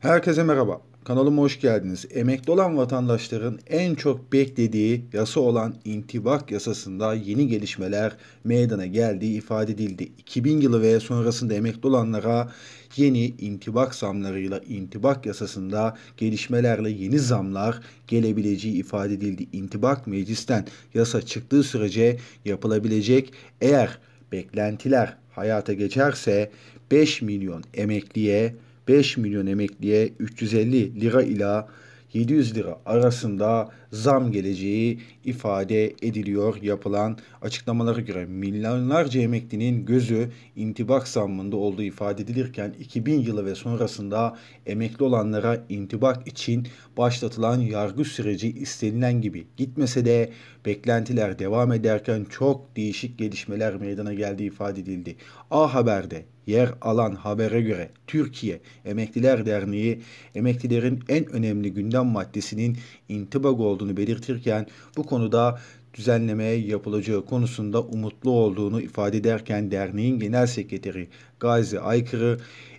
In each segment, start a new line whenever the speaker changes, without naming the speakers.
Herkese merhaba. Kanalıma hoş geldiniz. Emekli olan vatandaşların en çok beklediği yasa olan intibak yasasında yeni gelişmeler meydana geldiği ifade edildi. 2000 yılı ve sonrasında emekli olanlara yeni intibak zamlarıyla intibak yasasında gelişmelerle yeni zamlar gelebileceği ifade edildi. İntibak meclisten yasa çıktığı sürece yapılabilecek eğer beklentiler hayata geçerse 5 milyon emekliye 5 milyon emekliye 350 lira ila 700 lira arasında zam geleceği ifade ediliyor yapılan açıklamalara göre. Milyonlarca emeklinin gözü intibak zammında olduğu ifade edilirken 2000 yılı ve sonrasında emekli olanlara intibak için başlatılan yargı süreci istenilen gibi gitmese de beklentiler devam ederken çok değişik gelişmeler meydana geldiği ifade edildi. A Haber'de yer alan habere göre Türkiye Emekliler Derneği emeklilerin en önemli gündem maddesinin intibak olduğunu belirtirken bu konuda düzenlemeye yapılacağı konusunda umutlu olduğunu ifade ederken derneğin genel sekreteri Gazi Aykırı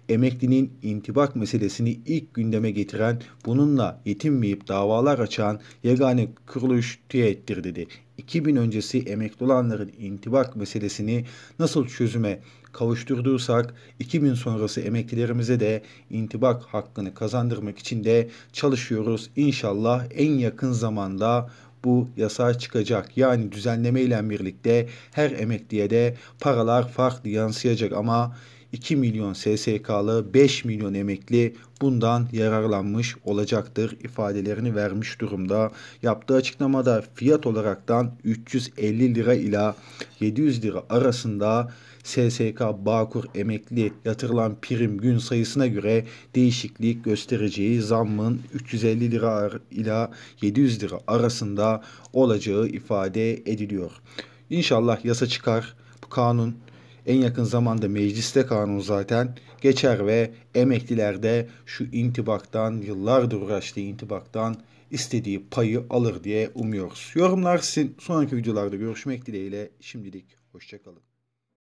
emeklinin intibak meselesini ilk gündeme getiren, bununla yetinmeyip davalar açan yegane kuruluş TÜİH'tir dedi. 2000 öncesi emekli olanların intibak meselesini nasıl çözüme kavuşturduysak 2000 sonrası emeklilerimize de intibak hakkını kazandırmak için de çalışıyoruz. İnşallah en yakın zamanda bu yasa çıkacak. Yani düzenleme ile birlikte her emekliye de paralar farklı yansıyacak ama 2 milyon SSK'lı 5 milyon emekli bundan yararlanmış olacaktır ifadelerini vermiş durumda. Yaptığı açıklamada fiyat olaraktan 350 lira ile 700 lira arasında SSK Bağkur emekli yatırılan prim gün sayısına göre değişiklik göstereceği zammın 350 lira ile 700 lira arasında olacağı ifade ediliyor. İnşallah yasa çıkar. Bu kanun en yakın zamanda mecliste kanun zaten geçer ve emekliler de şu intibaktan yıllardır uğraştığı intibaktan istediği payı alır diye umuyoruz. Yorumlar sizin. Sonraki videolarda görüşmek dileğiyle şimdilik hoşçakalın.